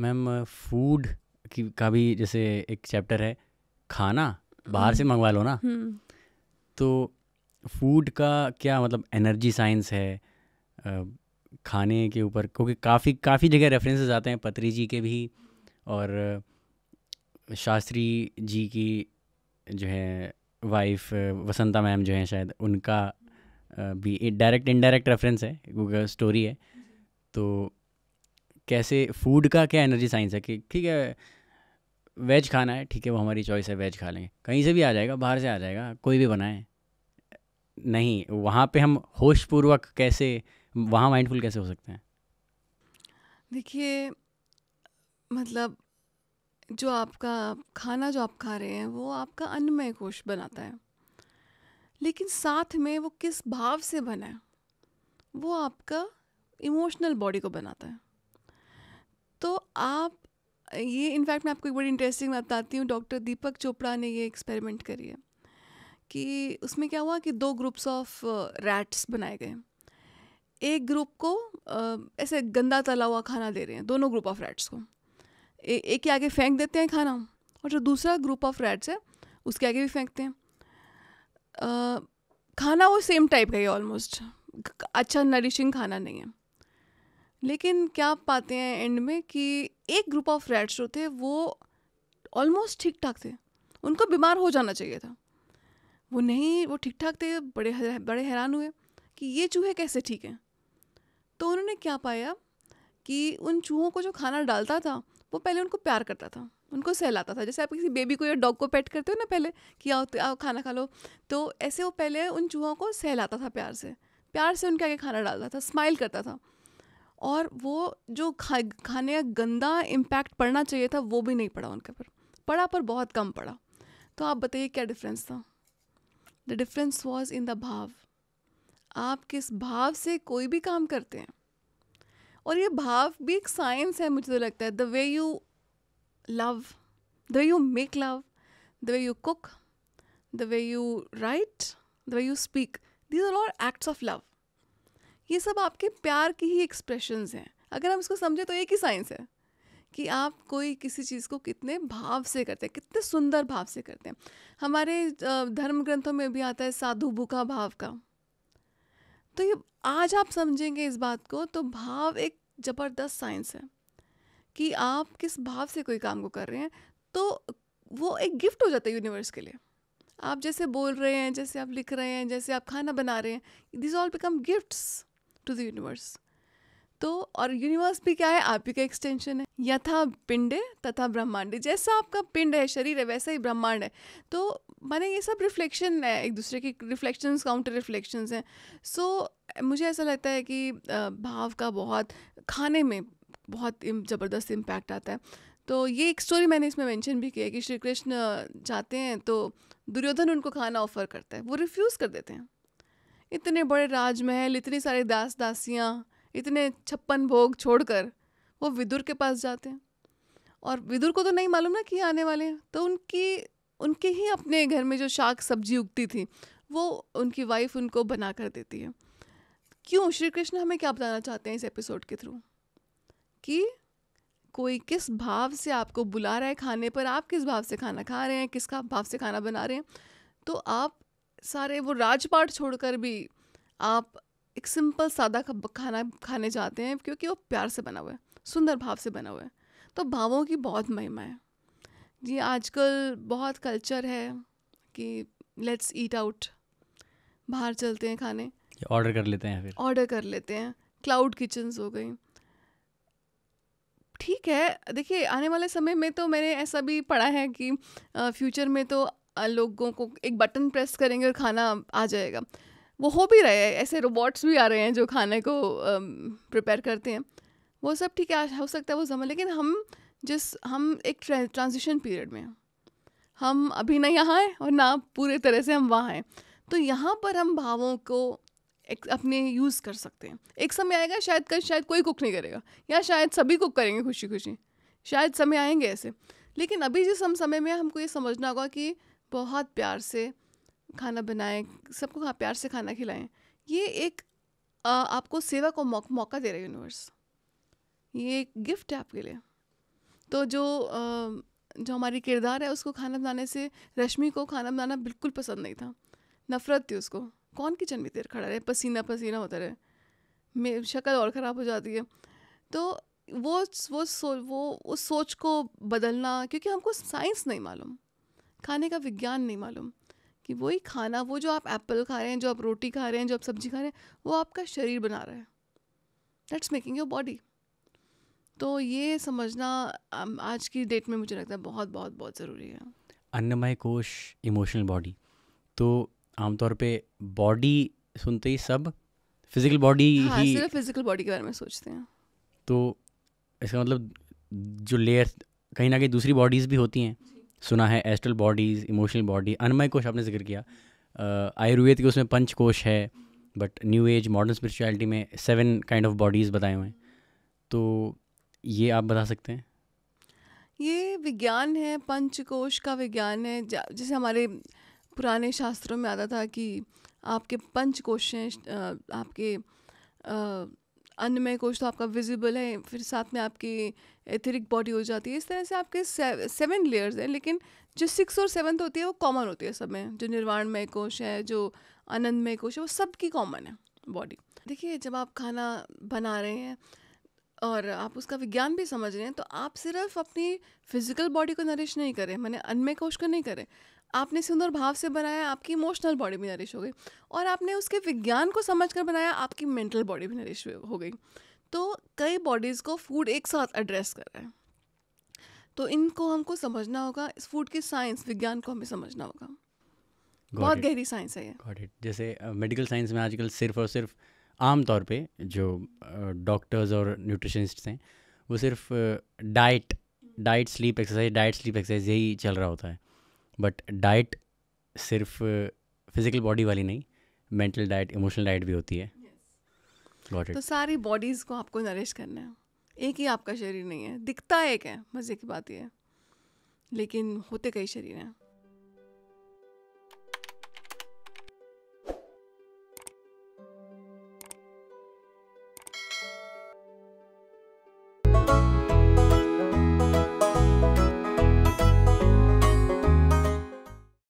Ma'am food की का भी जैसे एक चैप्टर है खाना बाहर से हम्म। मंगवा लो ना हम्म। तो फूड का क्या मतलब एनर्जी साइंस है खाने के ऊपर क्योंकि काफ़ी काफ़ी जगह रेफरेंसेस आते हैं पत्री जी के भी और शास्त्री जी की जो है वाइफ वसंता मैम जो है शायद उनका भी डायरेक्ट इनडायरेक्ट रेफरेंस है गूगल स्टोरी है तो कैसे फूड का क्या एनर्जी साइंस है कि ठीक है वेज खाना है ठीक है वो हमारी चॉइस है वेज खा लेंगे कहीं से भी आ जाएगा बाहर से आ जाएगा कोई भी बनाए नहीं वहाँ पे हम होश पूर्वक कैसे वहाँ माइंडफुल कैसे हो सकते हैं देखिए मतलब जो आपका खाना जो आप खा रहे हैं वो आपका अन्नमय कोश बनाता है लेकिन साथ में वो किस भाव से बना है वो आपका इमोशनल बॉडी को बनाता है तो आप ये इनफैक्ट मैं आपको एक बड़ी इंटरेस्टिंग बात बताती हूँ डॉक्टर दीपक चोपड़ा ने ये एक्सपेरिमेंट करी है कि उसमें क्या हुआ कि दो ग्रुप्स ऑफ रैट्स बनाए गए एक ग्रुप को uh, ऐसे गंदा तला हुआ खाना दे रहे हैं दोनों ग्रुप ऑफ रैट्स को ए, एक के आगे फेंक देते हैं खाना और जो दूसरा ग्रुप ऑफ रैट्स है उसके आगे भी फेंकते हैं आ, खाना वो सेम टाइप का ही ऑलमोस्ट अच्छा नरिशिंग खाना नहीं है लेकिन क्या आप पाते हैं एंड में कि एक ग्रुप ऑफ रेड्स जो थे वो ऑलमोस्ट ठीक ठाक थे उनको बीमार हो जाना चाहिए था वो नहीं वो ठीक ठाक थे बड़े बड़े हैरान हुए कि ये चूहे कैसे ठीक हैं तो उन्होंने क्या पाया कि उन चूहों को जो खाना डालता था वो पहले उनको प्यार करता था उनको सहलाता था जैसे आप किसी बेबी को या डॉग को पेट करते हो ना पहले कि आओ तो आओ खाना खा लो तो ऐसे वो पहले उन चूहों को सहलाता था प्यार से प्यार से उनके आगे खाना डालता था स्माइल करता था और वो जो खा खाने का गंदा इम्पैक्ट पड़ना चाहिए था वो भी नहीं पड़ा उनके पर पड़ा पर बहुत कम पड़ा तो आप बताइए क्या डिफरेंस था the difference was in the भाव आप किस भाव से कोई भी काम करते हैं और ये भाव भी एक साइंस है मुझे तो लगता है the way you love the way you make love the way you cook the way you write the way you speak these are all acts of love ये सब आपके प्यार की ही एक्सप्रेशन हैं अगर हम इसको समझें तो एक ही साइंस है कि आप कोई किसी चीज़ को कितने भाव से करते हैं कितने सुंदर भाव से करते हैं हमारे धर्म ग्रंथों में भी आता है साधु भूखा भाव का तो ये आज आप समझेंगे इस बात को तो भाव एक ज़बरदस्त साइंस है कि आप किस भाव से कोई काम को कर रहे हैं तो वो एक गिफ्ट हो जाता है यूनिवर्स के लिए आप जैसे बोल रहे हैं जैसे आप लिख रहे हैं जैसे आप खाना बना रहे हैं this all become gifts to the universe तो और यूनिवर्स भी क्या है आप ही का एक्सटेंशन है यथा पिंड तथा ब्रह्मांड जैसा आपका पिंड है शरीर है वैसा ही ब्रह्मांड है तो माने ये सब रिफ्लेक्शन है एक दूसरे की रिफ्लेक्शन काउंटर रिफ्लेक्शंस हैं सो so, मुझे ऐसा लगता है कि भाव का बहुत खाने में बहुत ज़बरदस्त इम्पैक्ट आता है तो ये एक स्टोरी मैंने इसमें मेंशन भी किया है कि श्री कृष्ण जाते हैं तो दुर्योधन उनको खाना ऑफर करता है वो रिफ्यूज़ कर देते हैं इतने बड़े राजमहल इतनी सारी दास दासियाँ इतने छप्पन भोग छोड़कर वो विदुर के पास जाते हैं और विदुर को तो नहीं मालूम ना कि आने वाले हैं तो उनकी उनके ही अपने घर में जो शाक सब्जी उगती थी वो उनकी वाइफ उनको बना कर देती है क्यों श्री कृष्ण हमें क्या बताना चाहते हैं इस एपिसोड के थ्रू कि कोई किस भाव से आपको बुला रहा है खाने पर आप किस भाव से खाना खा रहे हैं किस भाव से खाना बना रहे हैं तो आप सारे वो राजपाट छोड़कर भी आप एक सिंपल सादा खाना खाने जाते हैं क्योंकि वो प्यार से बना हुआ है सुंदर भाव से बना हुआ है तो भावों की बहुत महिमा है जी आजकल बहुत कल्चर है कि लेट्स ईट आउट बाहर चलते हैं खाने ऑर्डर कर लेते हैं फिर ऑर्डर कर लेते हैं क्लाउड किचन्स हो गई ठीक है देखिए आने वाले समय में तो मैंने ऐसा भी पढ़ा है कि फ्यूचर में तो लोगों को एक बटन प्रेस करेंगे और खाना आ जाएगा वो हो भी रहे हैं ऐसे रोबोट्स भी आ रहे हैं जो खाने को प्रिपेयर करते हैं वो सब ठीक है हो सकता है वो समय लेकिन हम जिस हम एक ट्रांजिशन पीरियड में हम अभी ना यहाँ हैं और ना पूरे तरह से हम वहाँ हैं तो यहाँ पर हम भावों को एक अपने यूज़ कर सकते हैं एक समय आएगा शायद कर शायद कोई कुक नहीं करेगा या शायद सभी कुक करेंगे खुशी खुशी शायद समय आएंगे ऐसे लेकिन अभी जिस हम समय में हमको ये समझना होगा कि बहुत प्यार से खाना बनाएं सबको प्यार से खाना खिलाएं ये एक आ, आपको सेवा को मौक, मौका दे रहा है यूनिवर्स ये एक गिफ्ट है आपके लिए तो जो आ, जो हमारी किरदार है उसको खाना बनाने से रश्मि को खाना बनाना बिल्कुल पसंद नहीं था नफरत थी उसको कौन किचन में देर खड़ा रहे पसीना पसीना होता रहे मेरी शक्ल और ख़राब हो जाती है तो वो वो सो वो उस सोच को बदलना क्योंकि हमको साइंस नहीं मालूम खाने का विज्ञान नहीं मालूम कि वही खाना वो जो आप एप्पल खा रहे हैं जो आप रोटी खा रहे हैं जो आप सब्जी खा रहे हैं वो आपका शरीर बना रहा है दैट्स मेकिंग योर बॉडी तो ये समझना आज की डेट में मुझे लगता है बहुत बहुत बहुत ज़रूरी है अन्नमय कोश इमोशनल बॉडी तो आमतौर पे बॉडी सुनते ही सब फिजिकल बॉडी हाँ, ही सिर्फ फिजिकल बॉडी के बारे में सोचते हैं तो इसका मतलब जो लेयर कहीं ना कहीं दूसरी बॉडीज़ भी होती हैं सुना है एस्ट्रल बॉडीज़ इमोशनल बॉडी अनमय कोश आपने जिक्र किया आयुर्वेद के उसमें पंच कोश है but new age modern spirituality में सेवन काइंड ऑफ बॉडीज़ बताए हुए हैं तो ये आप बता सकते हैं ये विज्ञान है पंचकोश का विज्ञान है जैसे हमारे पुराने शास्त्रों में आता था कि आपके हैं आपके अन्नमय कोश तो आपका विजिबल है फिर साथ में आपकी एथेरिक बॉडी हो जाती है इस तरह से आपके सेवन लेयर्स हैं लेकिन जो सिक्स और सेवन्थ होती है वो कॉमन होती है सब में जो निर्वाणमय कोश है जो आनंदमय कोश है वो सबकी कॉमन है बॉडी देखिए जब आप खाना बना रहे हैं और आप उसका विज्ञान भी समझ रहे हैं तो आप सिर्फ अपनी फिजिकल बॉडी को नरिश नहीं करें मैंने अन्य कोश को नहीं करें आपने सुंदर भाव से बनाया आपकी इमोशनल बॉडी भी नरिश हो गई और आपने उसके विज्ञान को समझ कर बनाया आपकी मेंटल बॉडी भी नरिश हो गई तो कई बॉडीज़ को फूड एक साथ एड्रेस कर रहा है तो इनको हमको समझना होगा इस फूड की साइंस विज्ञान को हमें समझना होगा Got बहुत it. गहरी साइंस है ये जैसे मेडिकल uh, साइंस में आजकल सिर्फ और सिर्फ आम तौर पे जो डॉक्टर्स uh, और न्यूट्रिशनिस्ट हैं वो सिर्फ diet diet sleep exercise diet sleep exercise यही चल रहा होता है बट डाइट सिर्फ फिज़िकल बॉडी वाली नहीं मेंटल डाइट इमोशनल डाइट भी होती है yes. तो सारी बॉडीज़ को आपको नरिश करना है एक ही आपका शरीर नहीं है दिखता एक है मज़े की बात यह है लेकिन होते कई शरीर हैं